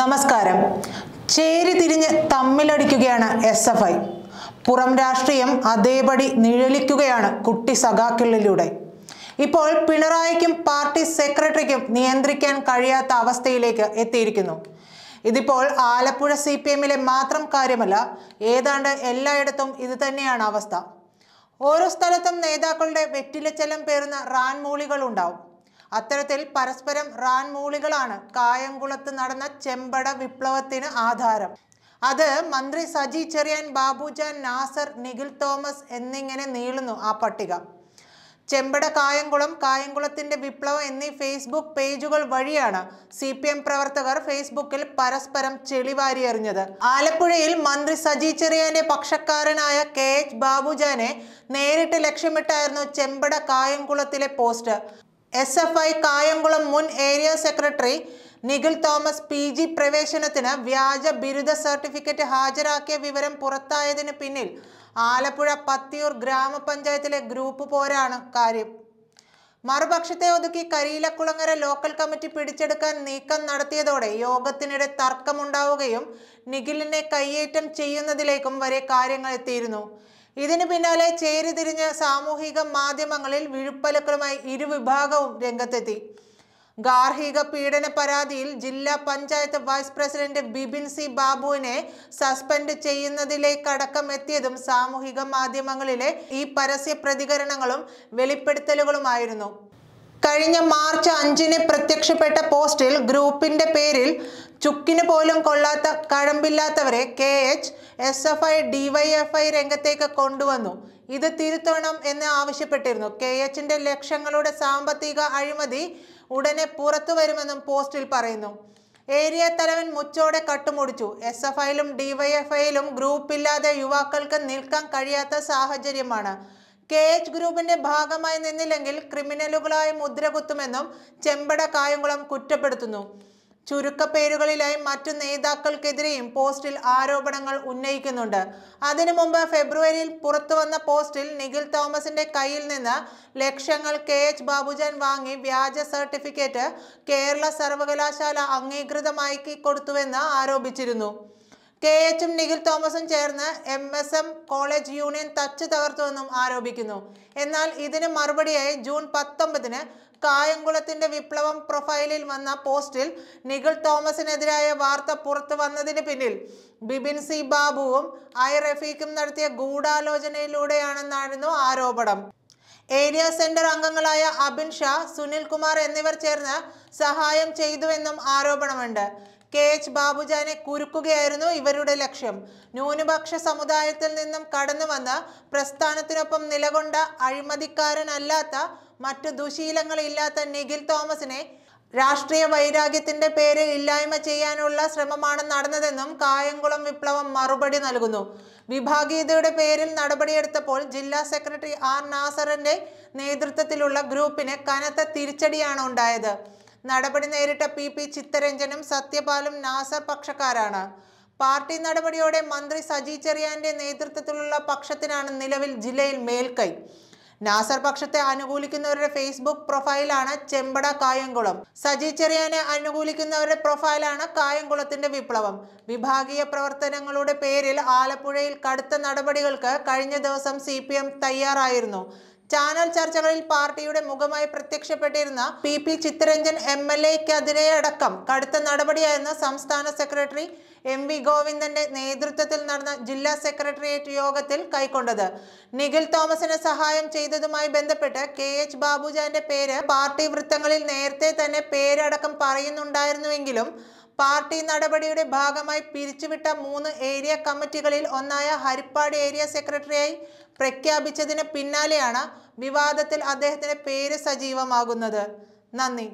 നമസ്കാരം ചേരി തിരിഞ്ഞ് തമ്മിലടിക്കുകയാണ് എസ് എഫ് ഐ പുറം രാഷ്ട്രീയം അതേപടി നിഴലിക്കുകയാണ് കുട്ടി സഖാക്കളിലൂടെ ഇപ്പോൾ പിണറായിക്കും പാർട്ടി സെക്രട്ടറിക്കും നിയന്ത്രിക്കാൻ കഴിയാത്ത അവസ്ഥയിലേക്ക് എത്തിയിരിക്കുന്നു ഇതിപ്പോൾ ആലപ്പുഴ സി പി എമ്മിലെ മാത്രം കാര്യമല്ല ഏതാണ്ട് എല്ലായിടത്തും ഇത് തന്നെയാണ് അവസ്ഥ ഓരോ സ്ഥലത്തും നേതാക്കളുടെ വെറ്റിലച്ചെല്ലം പേരുന്ന റാൻമൂളികൾ ഉണ്ടാവും അത്തരത്തിൽ പരസ്പരം റാൻമൂളികളാണ് കായംകുളത്ത് നടന്ന ചെമ്പട വിപ്ലവത്തിന് ആധാരം അത് മന്ത്രി സജി ചെറിയാൻ ബാബുജാൻ നാസർ നിഖിൽ തോമസ് എന്നിങ്ങനെ നീളുന്നു ആ പട്ടിക ചെമ്പട കായംകുളം കായംകുളത്തിന്റെ വിപ്ലവം എന്നീ ഫേസ്ബുക്ക് പേജുകൾ വഴിയാണ് സി പി എം പ്രവർത്തകർ ഫേസ്ബുക്കിൽ പരസ്പരം ചെളിവാരി എറിഞ്ഞത് ആലപ്പുഴയിൽ മന്ത്രി സജി ചെറിയാന്റെ പക്ഷക്കാരനായ കെ എച്ച് ബാബുജാനെ നേരിട്ട് ലക്ഷ്യമിട്ടായിരുന്നു ചെമ്പട കായംകുളത്തിലെ post S F I Kayamkulam മുൻ area secretary Nikhil Thomas P G പ്രവേശനത്തിന് വ്യാജ ബിരുദ സർട്ടിഫിക്കറ്റ് ഹാജരാക്കിയ വിവരം പുറത്തായതിന് പിന്നിൽ ആലപ്പുഴ പത്തിയൂർ ഗ്രാമപഞ്ചായത്തിലെ ഗ്രൂപ്പ് പോരാണ് കാര്യം മറുപക്ഷത്തെ ഒതുക്കി കരിയിലക്കുളങ്ങര ലോക്കൽ കമ്മിറ്റി പിടിച്ചെടുക്കാൻ നീക്കം നടത്തിയതോടെ യോഗത്തിനിടെ തർക്കമുണ്ടാവുകയും നിഖിലിനെ കയ്യേറ്റം ചെയ്യുന്നതിലേക്കും വരെ കാര്യങ്ങൾ എത്തിയിരുന്നു ഇതിന് പിന്നാലെ ചേരിതിരിഞ്ഞ് സാമൂഹിക മാധ്യമങ്ങളിൽ വിഴുപ്പലക്കളുമായി ഇരുവിഭാഗവും രംഗത്തെത്തി ഗാർഹിക പീഡന പരാതിയിൽ ജില്ലാ panchayat vice president Bibin C ബാബുവിനെ സസ്പെൻഡ് ചെയ്യുന്നതിലേക്കടക്കം എത്തിയതും സാമൂഹിക മാധ്യമങ്ങളിലെ ഈ പരസ്യ പ്രതികരണങ്ങളും വെളിപ്പെടുത്തലുകളുമായിരുന്നു കഴിഞ്ഞ മാർച്ച് അഞ്ചിന് പ്രത്യക്ഷപ്പെട്ട പോസ്റ്റിൽ ഗ്രൂപ്പിന്റെ പേരിൽ ചുക്കിന് പോലും കൊള്ളാത്ത കഴമ്പില്ലാത്തവരെ K H S F I DYFI രംഗത്തേക്ക് കൊണ്ടുവന്നു ഇത് തിരുത്തണം എന്ന് ആവശ്യപ്പെട്ടിരുന്നു കെ എച്ചിൻ്റെ ലക്ഷങ്ങളുടെ സാമ്പത്തിക അഴിമതി ഉടനെ പുറത്തു വരുമെന്നും പോസ്റ്റിൽ പറയുന്നു ഏരിയ തലവൻ മുച്ചോടെ കട്ടുമുടിച്ചു എസ് എഫ് ഐയിലും ഐയിലും ഗ്രൂപ്പില്ലാതെ യുവാക്കൾക്ക് നിൽക്കാൻ കഴിയാത്ത സാഹചര്യമാണ് കെ എച്ച് ഗ്രൂപ്പിന്റെ ഭാഗമായി നിന്നില്ലെങ്കിൽ ക്രിമിനലുകളായി മുദ്രകുത്തുമെന്നും ചെമ്പട കായംകുളം കുറ്റപ്പെടുത്തുന്നു ചുരുക്കപ്പേരുകളിലായി മറ്റു നേതാക്കൾക്കെതിരെയും പോസ്റ്റിൽ ആരോപണങ്ങൾ ഉന്നയിക്കുന്നുണ്ട് അതിനു മുമ്പ് ഫെബ്രുവരിയിൽ പുറത്തുവന്ന പോസ്റ്റിൽ നിഖിൽ തോമസിന്റെ കയ്യിൽ നിന്ന് ലക്ഷ്യങ്ങൾ കെ എച്ച് ബാബുജാൻ വാങ്ങി വ്യാജ സർട്ടിഫിക്കറ്റ് കേരള സർവകലാശാല അംഗീകൃതമാക്കി കൊടുത്തുവെന്ന് ആരോപിച്ചിരുന്നു കെ എച്ചും നിഖിൽ തോമസും ചേർന്ന് M S M college union തച്ചു തകർത്തുവെന്നും ആരോപിക്കുന്നു എന്നാൽ ഇതിന് മറുപടിയായി ജൂൺ പത്തൊമ്പതിന് കായംകുളത്തിന്റെ വിപ്ലവം പ്രൊഫൈലിൽ വന്ന പോസ്റ്റിൽ നിഖിൽ തോമസിനെതിരായ വാർത്ത പുറത്തു വന്നതിന് പിന്നിൽ ബിബിൻ സി ബാബുവും ഐ റഫീഖും നടത്തിയ ഗൂഢാലോചനയിലൂടെയാണെന്നായിരുന്നു ആരോപണം ഏരിയ സെന്റർ അംഗങ്ങളായ അബിൻ ഷാ സുനിൽ കുമാർ എന്നിവർ ചേർന്ന് സഹായം ചെയ്തുവെന്നും ആരോപണമുണ്ട് കെ എച്ച് ബാബുജാനെ കുരുക്കുകയായിരുന്നു ഇവരുടെ ലക്ഷ്യം ന്യൂനപക്ഷ സമുദായത്തിൽ നിന്നും കടന്നുവന്ന് പ്രസ്ഥാനത്തിനൊപ്പം നിലകൊണ്ട അഴിമതിക്കാരനല്ലാത്ത മറ്റു ദുശീലങ്ങളില്ലാത്ത നിഖിൽ തോമസിനെ രാഷ്ട്രീയ വൈരാഗ്യത്തിന്റെ പേര് ഇല്ലായ്മ ചെയ്യാനുള്ള ശ്രമമാണ് നടന്നതെന്നും കായംകുളം വിപ്ലവം മറുപടി നൽകുന്നു വിഭാഗീയതയുടെ പേരിൽ നടപടിയെടുത്തപ്പോൾ ജില്ലാ സെക്രട്ടറി ആർ നാസറിന്റെ നേതൃത്വത്തിലുള്ള ഗ്രൂപ്പിന് കനത്ത തിരിച്ചടിയാണ് ഉണ്ടായത് നടപടി നേരിട്ട പി പി ചിത്തരഞ്ജനും സത്യപാലും നാസർ പക്ഷക്കാരാണ് പാർട്ടി നടപടിയോടെ മന്ത്രി സജി ചെറിയാന്റെ നേതൃത്വത്തിലുള്ള പക്ഷത്തിനാണ് നിലവിൽ ജില്ലയിൽ മേൽക്കൈ നാസർ പക്ഷത്തെ അനുകൂലിക്കുന്നവരുടെ ഫേസ്ബുക്ക് പ്രൊഫൈലാണ് ചെമ്പട കായംകുളം സജി ചെറിയാനെ അനുകൂലിക്കുന്നവരുടെ പ്രൊഫൈലാണ് കായംകുളത്തിന്റെ വിപ്ലവം വിഭാഗീയ പ്രവർത്തനങ്ങളുടെ പേരിൽ ആലപ്പുഴയിൽ കടുത്ത നടപടികൾക്ക് കഴിഞ്ഞ ദിവസം സി തയ്യാറായിരുന്നു ചാനൽ ചർച്ചകളിൽ പാർട്ടിയുടെ മുഖമായി പ്രത്യക്ഷപ്പെട്ടിരുന്ന P P Chitharanjan M L എക്കെതിരെയടക്കം കടുത്ത നടപടിയായിരുന്നു സംസ്ഥാന സെക്രട്ടറി എം വി ഗോവിന്ദന്റെ നേതൃത്വത്തിൽ നടന്ന ജില്ലാ സെക്രട്ടേറിയറ്റ് യോഗത്തിൽ കൈക്കൊണ്ടത് നിഖിൽ തോമസിന് സഹായം ചെയ്തതുമായി ബന്ധപ്പെട്ട് കെ എച്ച് ബാബുജാന്റെ പേര് പാർട്ടി വൃത്തങ്ങളിൽ നേരത്തെ തന്നെ പേരടക്കം പറയുന്നുണ്ടായിരുന്നുവെങ്കിലും പാർട്ടി നടപടിയുടെ ഭാഗമായി പിരിച്ചുവിട്ട മൂന്ന് ഏരിയ കമ്മിറ്റികളിൽ ഒന്നായ ഹരിപ്പാട് ഏരിയ സെക്രട്ടറിയായി പ്രഖ്യാപിച്ചതിന് പിന്നാലെയാണ് വിവാദത്തിൽ അദ്ദേഹത്തിന്റെ പേര് സജീവമാകുന്നത് നന്ദി